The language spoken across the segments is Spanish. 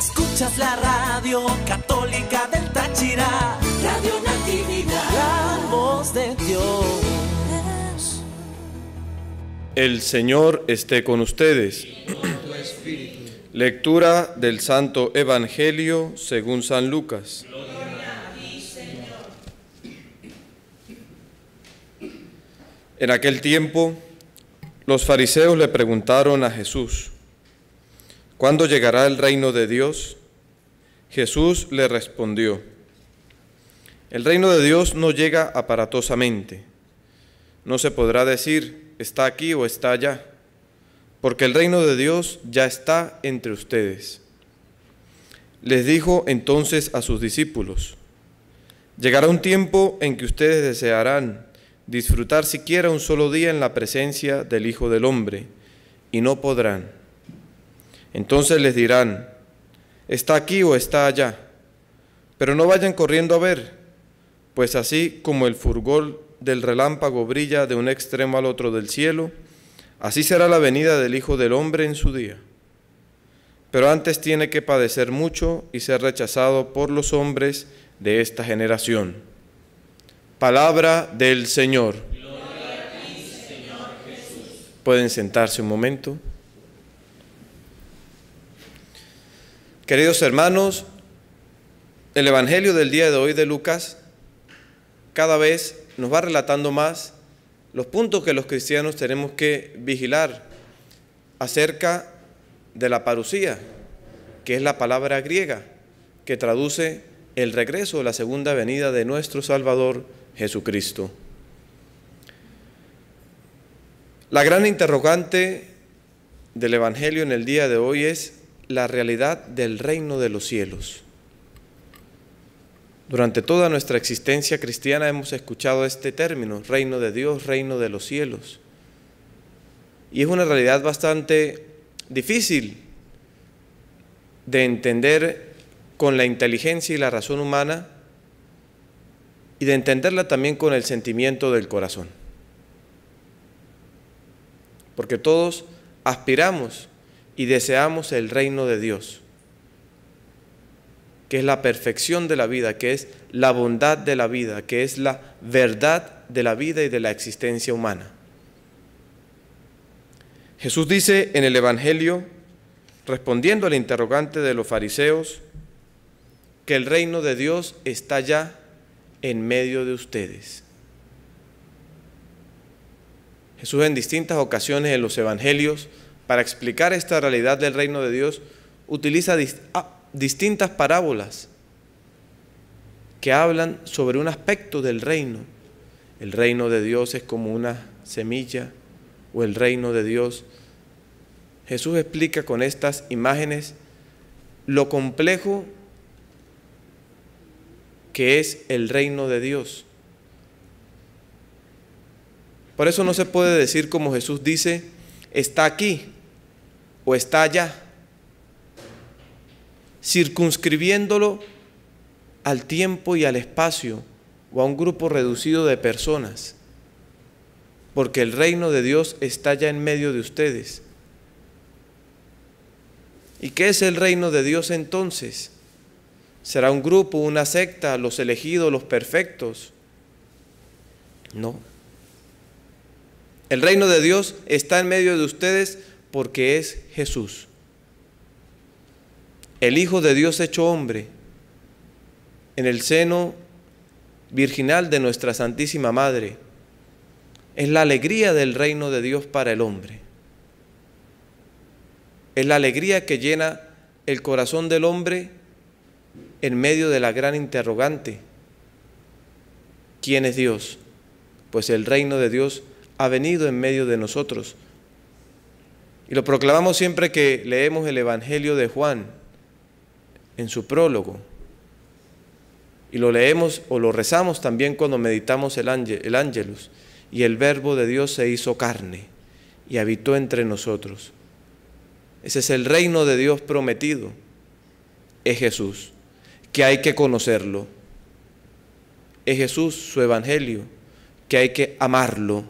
Escuchas la radio católica del Táchira, Radio Natividad, la voz de Dios. El Señor esté con ustedes. Lectura del Santo Evangelio según San Lucas. En aquel tiempo, los fariseos le preguntaron a Jesús, ¿Cuándo llegará el reino de Dios? Jesús le respondió, el reino de Dios no llega aparatosamente. No se podrá decir, está aquí o está allá, porque el reino de Dios ya está entre ustedes. Les dijo entonces a sus discípulos, llegará un tiempo en que ustedes desearán disfrutar siquiera un solo día en la presencia del Hijo del Hombre, y no podrán entonces les dirán, está aquí o está allá, pero no vayan corriendo a ver, pues así como el furgol del relámpago brilla de un extremo al otro del cielo, así será la venida del Hijo del Hombre en su día. Pero antes tiene que padecer mucho y ser rechazado por los hombres de esta generación. Palabra del Señor. Gloria a ti, Señor Jesús. Pueden sentarse un momento. Queridos hermanos, el Evangelio del día de hoy de Lucas cada vez nos va relatando más los puntos que los cristianos tenemos que vigilar acerca de la parucía, que es la palabra griega que traduce el regreso, la segunda venida de nuestro Salvador Jesucristo. La gran interrogante del Evangelio en el día de hoy es la realidad del reino de los cielos. Durante toda nuestra existencia cristiana hemos escuchado este término, reino de Dios, reino de los cielos. Y es una realidad bastante difícil de entender con la inteligencia y la razón humana y de entenderla también con el sentimiento del corazón. Porque todos aspiramos y deseamos el reino de Dios, que es la perfección de la vida, que es la bondad de la vida, que es la verdad de la vida y de la existencia humana. Jesús dice en el Evangelio, respondiendo al interrogante de los fariseos, que el reino de Dios está ya en medio de ustedes. Jesús en distintas ocasiones en los evangelios para explicar esta realidad del reino de Dios, utiliza ah, distintas parábolas que hablan sobre un aspecto del reino. El reino de Dios es como una semilla o el reino de Dios. Jesús explica con estas imágenes lo complejo que es el reino de Dios. Por eso no se puede decir como Jesús dice, está aquí, o está allá, circunscribiéndolo al tiempo y al espacio o a un grupo reducido de personas, porque el reino de Dios está ya en medio de ustedes. ¿Y qué es el reino de Dios entonces? ¿Será un grupo, una secta, los elegidos, los perfectos? No. El reino de Dios está en medio de ustedes porque es Jesús, el Hijo de Dios hecho hombre, en el seno virginal de nuestra Santísima Madre. Es la alegría del reino de Dios para el hombre. Es la alegría que llena el corazón del hombre en medio de la gran interrogante. ¿Quién es Dios? Pues el reino de Dios ha venido en medio de nosotros. Y lo proclamamos siempre que leemos el Evangelio de Juan en su prólogo. Y lo leemos o lo rezamos también cuando meditamos el, ángel, ángelus. Y el verbo de Dios se hizo carne y habitó entre nosotros. Ese es el reino de Dios prometido. Es Jesús, que hay que conocerlo. Es Jesús su evangelio, que hay que amarlo.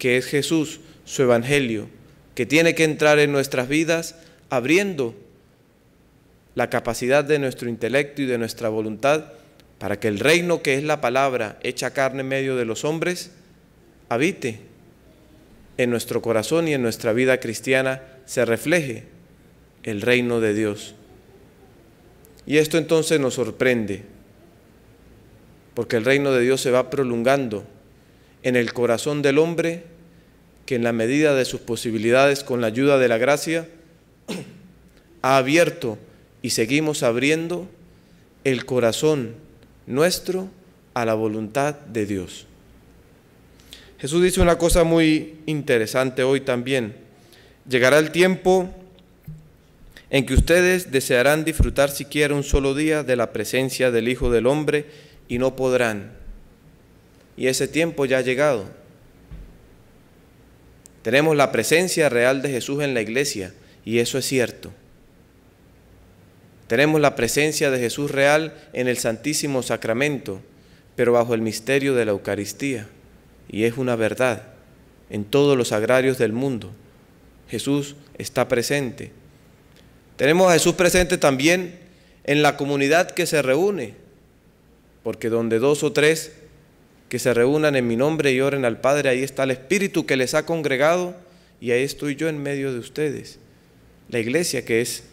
Que es Jesús su evangelio, que tiene que entrar en nuestras vidas abriendo la capacidad de nuestro intelecto y de nuestra voluntad para que el reino que es la palabra hecha carne en medio de los hombres habite en nuestro corazón y en nuestra vida cristiana se refleje el reino de Dios. Y esto entonces nos sorprende, porque el reino de Dios se va prolongando en el corazón del hombre que en la medida de sus posibilidades, con la ayuda de la gracia, ha abierto y seguimos abriendo el corazón nuestro a la voluntad de Dios. Jesús dice una cosa muy interesante hoy también. Llegará el tiempo en que ustedes desearán disfrutar siquiera un solo día de la presencia del Hijo del Hombre y no podrán. Y ese tiempo ya ha llegado. Tenemos la presencia real de Jesús en la iglesia y eso es cierto. Tenemos la presencia de Jesús real en el Santísimo Sacramento, pero bajo el misterio de la Eucaristía. Y es una verdad. En todos los agrarios del mundo, Jesús está presente. Tenemos a Jesús presente también en la comunidad que se reúne, porque donde dos o tres que se reúnan en mi nombre y oren al Padre, ahí está el Espíritu que les ha congregado y ahí estoy yo en medio de ustedes. La iglesia que es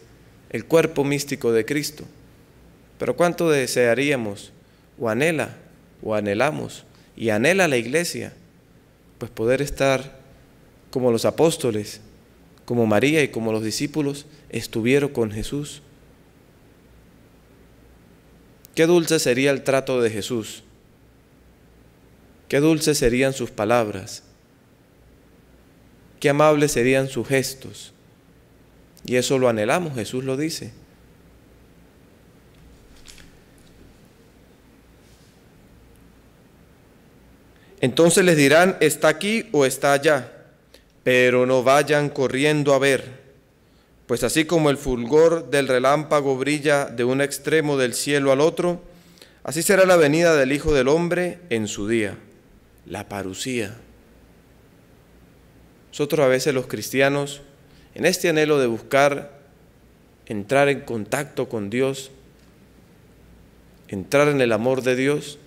el cuerpo místico de Cristo. Pero cuánto desearíamos o anhela o anhelamos y anhela la iglesia, pues poder estar como los apóstoles, como María y como los discípulos estuvieron con Jesús. Qué dulce sería el trato de Jesús Qué dulces serían sus palabras, qué amables serían sus gestos. Y eso lo anhelamos, Jesús lo dice. Entonces les dirán, está aquí o está allá, pero no vayan corriendo a ver, pues así como el fulgor del relámpago brilla de un extremo del cielo al otro, así será la venida del Hijo del Hombre en su día la parucía. Nosotros a veces los cristianos, en este anhelo de buscar entrar en contacto con Dios, entrar en el amor de Dios,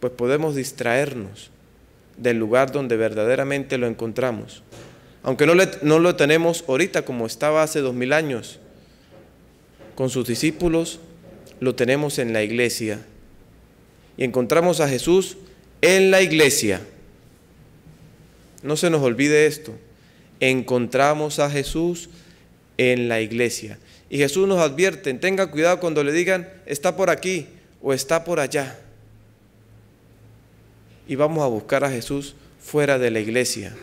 pues podemos distraernos del lugar donde verdaderamente lo encontramos. Aunque no, no lo tenemos ahorita como estaba hace dos mil años, con sus discípulos lo tenemos en la iglesia. Y encontramos a Jesús en la iglesia. No se nos olvide esto. Encontramos a Jesús en la iglesia. Y Jesús nos advierte, tenga cuidado cuando le digan, está por aquí o está por allá. Y vamos a buscar a Jesús fuera de la iglesia,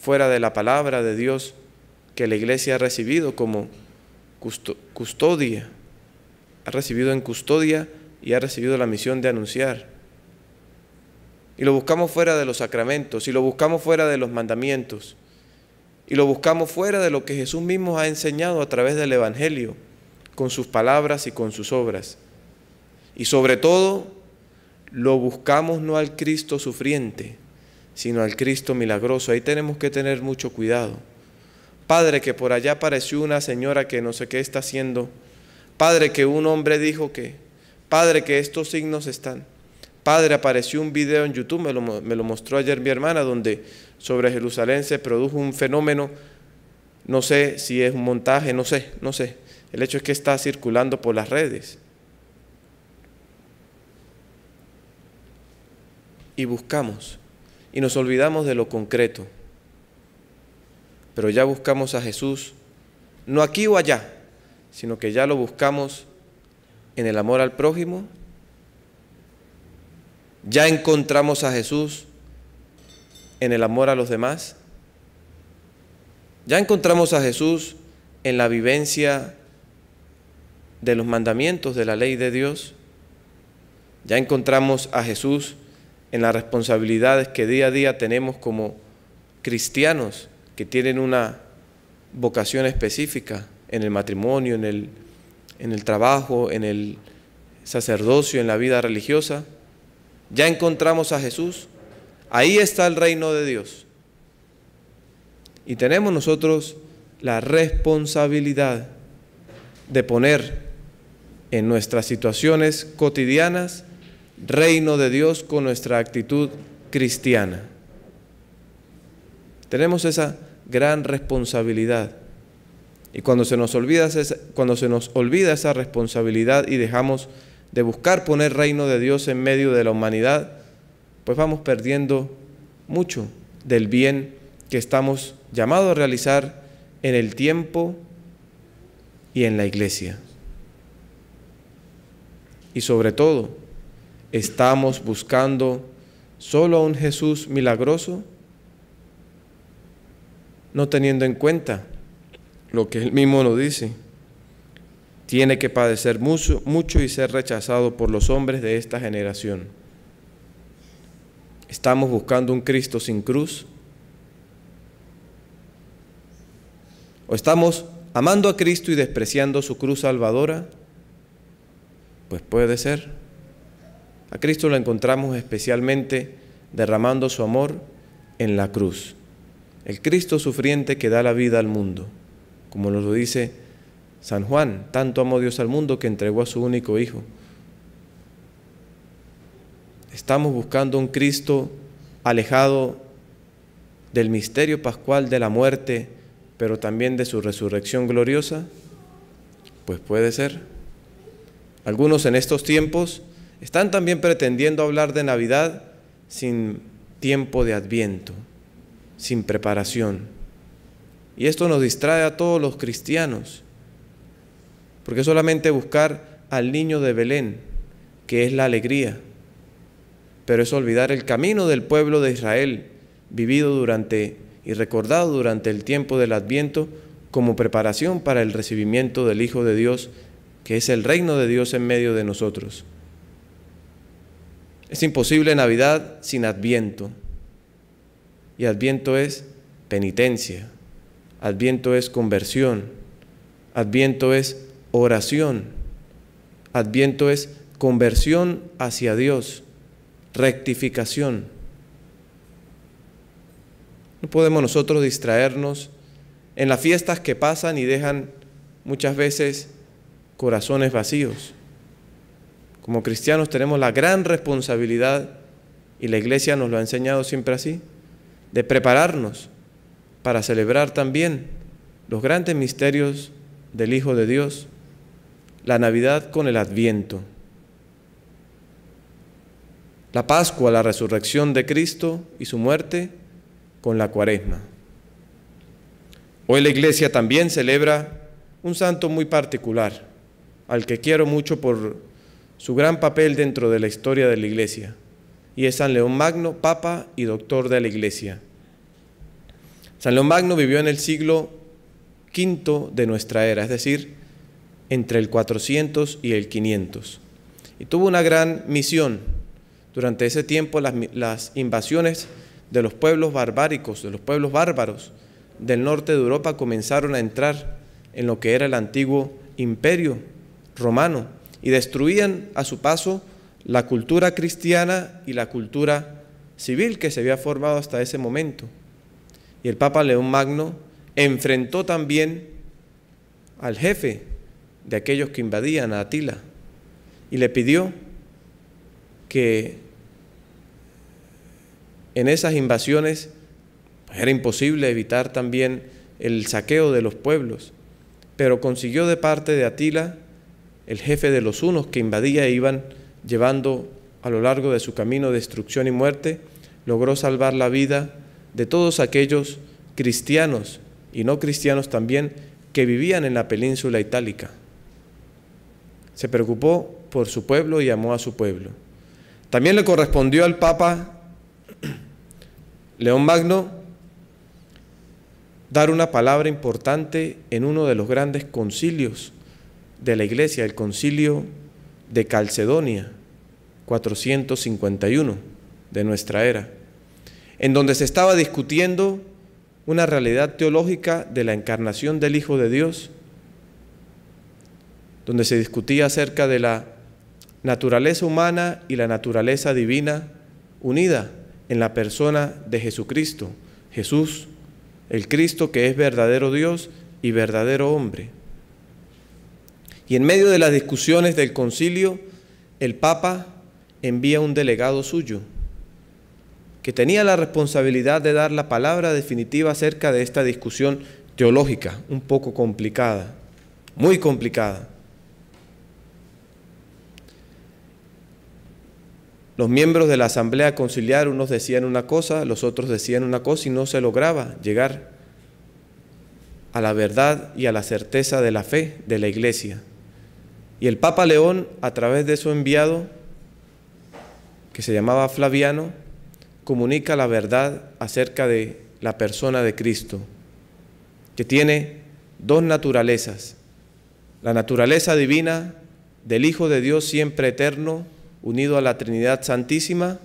fuera de la palabra de Dios que la iglesia ha recibido como custodia. Ha recibido en custodia y ha recibido la misión de anunciar y lo buscamos fuera de los sacramentos, y lo buscamos fuera de los mandamientos, y lo buscamos fuera de lo que Jesús mismo ha enseñado a través del Evangelio, con sus palabras y con sus obras. Y sobre todo, lo buscamos no al Cristo sufriente, sino al Cristo milagroso. Ahí tenemos que tener mucho cuidado. Padre, que por allá apareció una señora que no sé qué está haciendo. Padre, que un hombre dijo que. Padre, que estos signos están. Padre, apareció un video en YouTube, me lo, me lo mostró ayer mi hermana, donde sobre Jerusalén se produjo un fenómeno, no sé si es un montaje, no sé, no sé. El hecho es que está circulando por las redes. Y buscamos, y nos olvidamos de lo concreto. Pero ya buscamos a Jesús, no aquí o allá, sino que ya lo buscamos en el amor al prójimo ya encontramos a Jesús en el amor a los demás. Ya encontramos a Jesús en la vivencia de los mandamientos de la ley de Dios. Ya encontramos a Jesús en las responsabilidades que día a día tenemos como cristianos que tienen una vocación específica en el matrimonio, en el, trabajo, en el sacerdocio, en la vida religiosa ya encontramos a Jesús, ahí está el reino de Dios. Y tenemos nosotros la responsabilidad de poner en nuestras situaciones cotidianas reino de Dios con nuestra actitud cristiana. Tenemos esa gran responsabilidad. Y cuando se nos olvida, cuando se nos olvida esa responsabilidad y dejamos de buscar poner reino de Dios en medio de la humanidad, pues vamos perdiendo mucho del bien que estamos llamados a realizar en el tiempo y en la iglesia. Y sobre todo, ¿estamos buscando solo a un Jesús milagroso? No teniendo en cuenta lo que él mismo nos dice tiene que padecer mucho, y ser rechazado por los hombres de esta generación. ¿Estamos buscando un Cristo sin cruz? ¿O estamos amando a Cristo y despreciando su cruz salvadora? Pues puede ser. A Cristo lo encontramos especialmente derramando su amor en la cruz. El Cristo sufriente que da la vida al mundo, como nos lo dice San Juan, tanto amó Dios al mundo que entregó a su único Hijo. Estamos buscando un Cristo alejado del misterio pascual de la muerte, pero también de su resurrección gloriosa. Pues puede ser. Algunos en estos tiempos están también pretendiendo hablar de Navidad sin tiempo de adviento, sin preparación. Y esto nos distrae a todos los cristianos porque solamente buscar al niño de Belén, que es la alegría, pero es olvidar el camino del pueblo de Israel, vivido durante y recordado durante el tiempo del Adviento como preparación para el recibimiento del Hijo de Dios, que es el reino de Dios en medio de nosotros. Es imposible Navidad sin Adviento. Y Adviento es penitencia, Adviento es conversión, Adviento es oración. Adviento es conversión hacia Dios, rectificación. No podemos nosotros distraernos en las fiestas que pasan y dejan muchas veces corazones vacíos. Como cristianos tenemos la gran responsabilidad, y la iglesia nos lo ha enseñado siempre así, de prepararnos para celebrar también los grandes misterios del Hijo de Dios la Navidad con el Adviento, la Pascua, la resurrección de Cristo y su muerte con la Cuaresma. Hoy la Iglesia también celebra un santo muy particular, al que quiero mucho por su gran papel dentro de la historia de la Iglesia, y es San León Magno, Papa y Doctor de la Iglesia. San León Magno vivió en el siglo V de nuestra era, es decir, entre el 400 y el 500. Y tuvo una gran misión. Durante ese tiempo las, invasiones de los pueblos barbáricos, de los pueblos bárbaros del norte de Europa comenzaron a entrar en lo que era el antiguo imperio romano y destruían a su paso la cultura cristiana y la cultura civil que se había formado hasta ese momento. Y el Papa León Magno enfrentó también al jefe de aquellos que invadían a Atila y le pidió que en esas invasiones era imposible evitar también el saqueo de los pueblos, pero consiguió de parte de Atila, el jefe de los unos que invadía e iban llevando a lo largo de su camino destrucción y muerte, logró salvar la vida de todos aquellos cristianos y no cristianos también que vivían en la península itálica. Se preocupó por su pueblo y amó a su pueblo. También le correspondió al Papa León Magno dar una palabra importante en uno de los grandes concilios de la Iglesia, el concilio de Calcedonia, 451 de nuestra era, en donde se estaba discutiendo una realidad teológica de la encarnación del Hijo de Dios donde se discutía acerca de la naturaleza humana y la naturaleza divina unida en la persona de Jesucristo, Jesús, el Cristo que es verdadero Dios y verdadero hombre. Y en medio de las discusiones del concilio, el Papa envía un delegado suyo, que tenía la responsabilidad de dar la palabra definitiva acerca de esta discusión teológica, un poco complicada, muy complicada. Los miembros de la Asamblea Conciliar, unos decían una cosa, los otros decían una cosa y no se lograba llegar a la verdad y a la certeza de la fe de la Iglesia. Y el Papa León, a través de su enviado, que se llamaba Flaviano, comunica la verdad acerca de la persona de Cristo, que tiene dos naturalezas, la naturaleza divina del Hijo de Dios siempre eterno, unido a la Trinidad Santísima,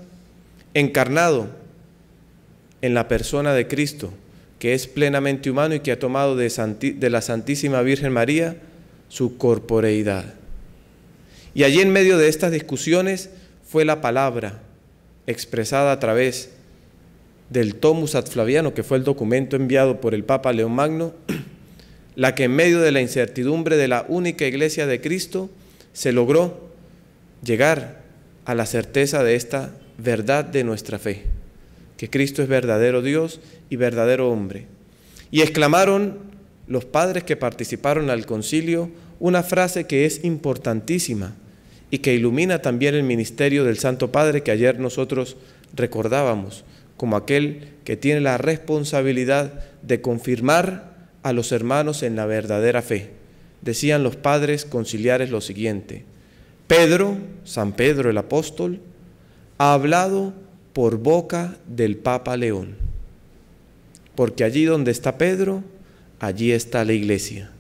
encarnado en la persona de Cristo, que es plenamente humano y que ha tomado de, la Santísima Virgen María su corporeidad. Y allí en medio de estas discusiones fue la palabra expresada a través del Tomus ad Flaviano, que fue el documento enviado por el Papa León Magno, la que en medio de la incertidumbre de la única iglesia de Cristo se logró llegar a la certeza de esta verdad de nuestra fe, que Cristo es verdadero Dios y verdadero hombre. Y exclamaron los padres que participaron al concilio una frase que es importantísima y que ilumina también el ministerio del Santo Padre que ayer nosotros recordábamos, como aquel que tiene la responsabilidad de confirmar a los hermanos en la verdadera fe. Decían los padres conciliares lo siguiente, Pedro, San Pedro el apóstol, ha hablado por boca del Papa León. Porque allí donde está Pedro, allí está la iglesia.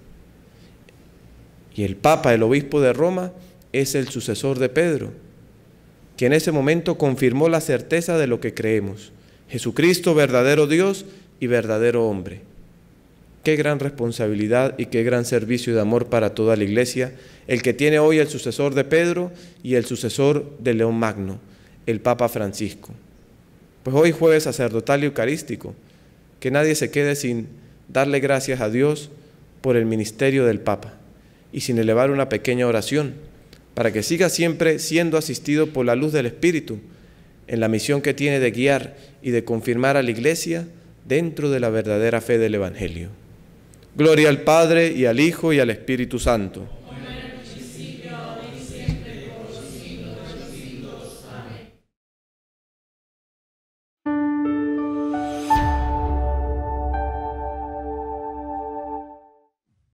Y el Papa, el obispo de Roma, es el sucesor de Pedro, que en ese momento confirmó la certeza de lo que creemos. Jesucristo, verdadero Dios y verdadero hombre. Qué gran responsabilidad y qué gran servicio de amor para toda la iglesia, el que tiene hoy el sucesor de Pedro y el sucesor de León Magno, el Papa Francisco. Pues hoy jueves sacerdotal y eucarístico, que nadie se quede sin darle gracias a Dios por el ministerio del Papa y sin elevar una pequeña oración, para que siga siempre siendo asistido por la luz del Espíritu en la misión que tiene de guiar y de confirmar a la Iglesia dentro de la verdadera fe del Evangelio. Gloria al Padre y al Hijo y al Espíritu Santo